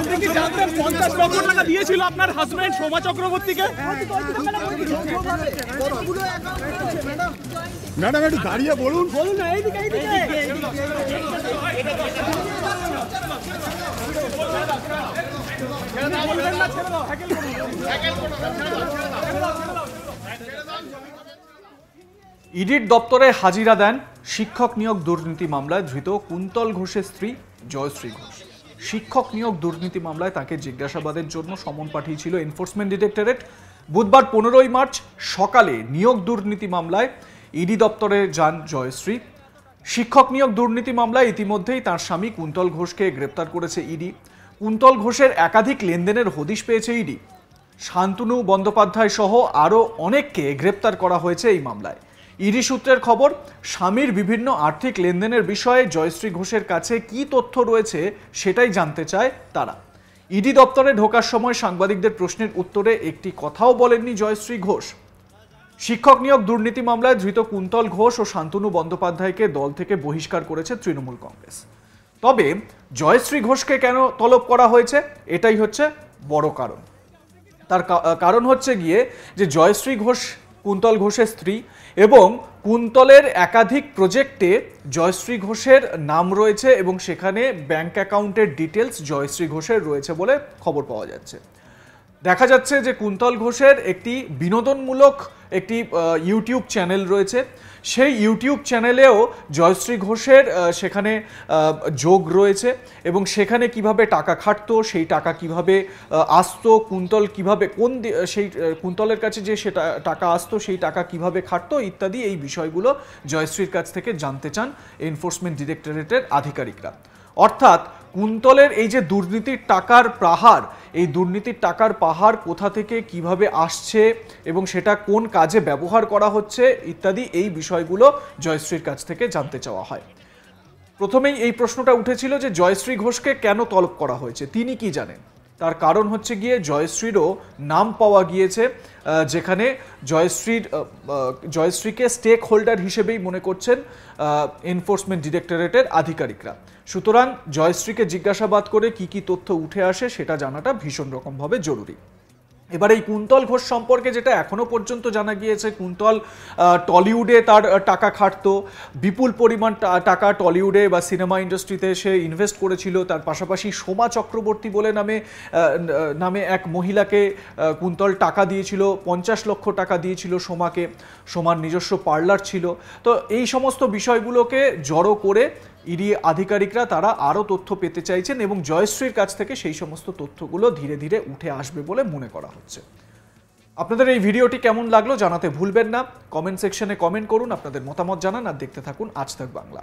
আপনি কি জানতেন পঞ্চাশ লক্ষ টাকা দিয়েছিল আপনার হাজব্যান্ড সোমা চক্রবর্তীকে ম্যাডাম একটু দাঁড়িয়ে বলুন বলুন ইডির দপ্তরে হাজিরা দেন শিক্ষক নিয়োগ দুর্নীতি মামলায় ধৃত কুন্তল ঘোষের স্ত্রী জয়শ্রী ঘোষ শিক্ষক নিয়োগ দুর্নীতি মামলায় তাকে জিজ্ঞাসাবাদের জন্য সমন পাঠিয়েছিল এনফোর্সমেন্ট ডিরেক্টরেট বুধবার পনেরোই মার্চ সকালে নিয়োগ দুর্নীতি মামলায় ইডি দপ্তরে যান জয়শ্রী শিক্ষক নিয়োগ দুর্নীতি মামলায় ইতিমধ্যেই তার স্বামী কুন্তল ঘোষকে গ্রেপ্তার করেছে ইডি কুন্তল ঘোষের একাধিক লেনদেনের হদিশ পেয়েছে ইডি শান্তনু বন্দ্যোপাধ্যায় সহ আরও অনেককে গ্রেপ্তার করা হয়েছে এই মামলায় ইডি সূত্রের খবর স্বামীর বিভিন্ন আর্থিক লেনদেনের বিষয়ে জয়শ্রী ঘোষের কাছে কি তথ্য রয়েছে সেটাই জানতে চায় তারা ইডি দপ্তরে ঢোকার সময় সাংবাদিকদের প্রশ্নের উত্তরে একটি কথাও বলেননি জয়শ্রী ঘোষ শিক্ষক নিয়োগ দুর্নীতি মামলায় ধৃত কুন্তল ঘোষ ও শান্তনু বন্দ্যোপাধ্যায়কে দল থেকে বহিষ্কার করেছে তৃণমূল কংগ্রেস তবে জয়শ্রী ঘোষকে কেন তলব করা হয়েছে এটাই হচ্ছে বড় কারণ তার কারণ হচ্ছে গিয়ে যে জয়শ্রী ঘোষ কুন্তল ঘোষের স্ত্রী এবং কুন্তলের একাধিক প্রজেক্টে জয়শ্রী ঘোষের নাম রয়েছে এবং সেখানে ব্যাংক অ্যাকাউন্টের ডিটেলস জয়শ্রী ঘোষের রয়েছে বলে খবর পাওয়া যাচ্ছে দেখা যাচ্ছে যে কুন্তল ঘোষের একটি বিনোদনমূলক একটি ইউটিউব চ্যানেল রয়েছে সেই ইউটিউব চ্যানেলেও জয়শ্রী ঘোষের সেখানে যোগ রয়েছে এবং সেখানে কিভাবে টাকা খাটতো সেই টাকা কিভাবে আসতো কুন্তল কিভাবে কোন সেই কুন্তলের কাছে যে সেটা টাকা আসতো সেই টাকা কিভাবে খাটতো ইত্যাদি এই বিষয়গুলো জয়শ্রীর কাছ থেকে জানতে চান এনফোর্সমেন্ট ডিরেক্টরেটের আধিকারিকরা অর্থাৎ কুন্তলের এই যে দুর্নীতির টাকার প্রহার এই দুর্নীতির টাকার পাহাড় কোথা থেকে কিভাবে আসছে এবং সেটা কোন কাজে ব্যবহার করা হচ্ছে ইত্যাদি এই বিষয়গুলো জয়শ্রীর কাছ থেকে জানতে চাওয়া হয় প্রথমেই এই প্রশ্নটা উঠেছিল যে জয়শ্রী ঘোষকে কেন তলব করা হয়েছে তিনি কি জানেন তার কারণ হচ্ছে গিয়ে জয়শ্রীরও নাম পাওয়া গিয়েছে যেখানে জয়শ্রীর জয়শ্রীকে স্টেক হোল্ডার হিসেবেই মনে করছেন এনফোর্সমেন্ট ডিরেক্টরেটের আধিকারিকরা সুতরাং জয়শ্রীকে জিজ্ঞাসাবাদ করে কি কি তথ্য উঠে আসে সেটা জানাটা ভীষণ রকমভাবে জরুরি এবার এই কুন্তল ঘোষ সম্পর্কে যেটা এখনও পর্যন্ত জানা গিয়েছে কুন্তল টলিউডে তার টাকা খাটতো বিপুল পরিমাণ টাকা টলিউডে বা সিনেমা ইন্ডাস্ট্রিতে সে ইনভেস্ট করেছিল তার পাশাপাশি সোমা চক্রবর্তী বলে নামে নামে এক মহিলাকে কুন্তল টাকা দিয়েছিল পঞ্চাশ লক্ষ টাকা দিয়েছিল সোমাকে সোমার নিজস্ব পার্লার ছিল তো এই সমস্ত বিষয়গুলোকে জড়ো করে ইডি আধিকারিকরা তারা আরও তথ্য পেতে চাইছেন এবং জয়শ্রীর কাছ থেকে সেই সমস্ত তথ্যগুলো ধীরে ধীরে উঠে আসবে বলে মনে করা হচ্ছে আপনাদের এই ভিডিওটি কেমন লাগলো জানাতে ভুলবেন না কমেন্ট সেকশনে কমেন্ট করুন আপনাদের মতামত জানান আর দেখতে থাকুন আজ থাক বাংলা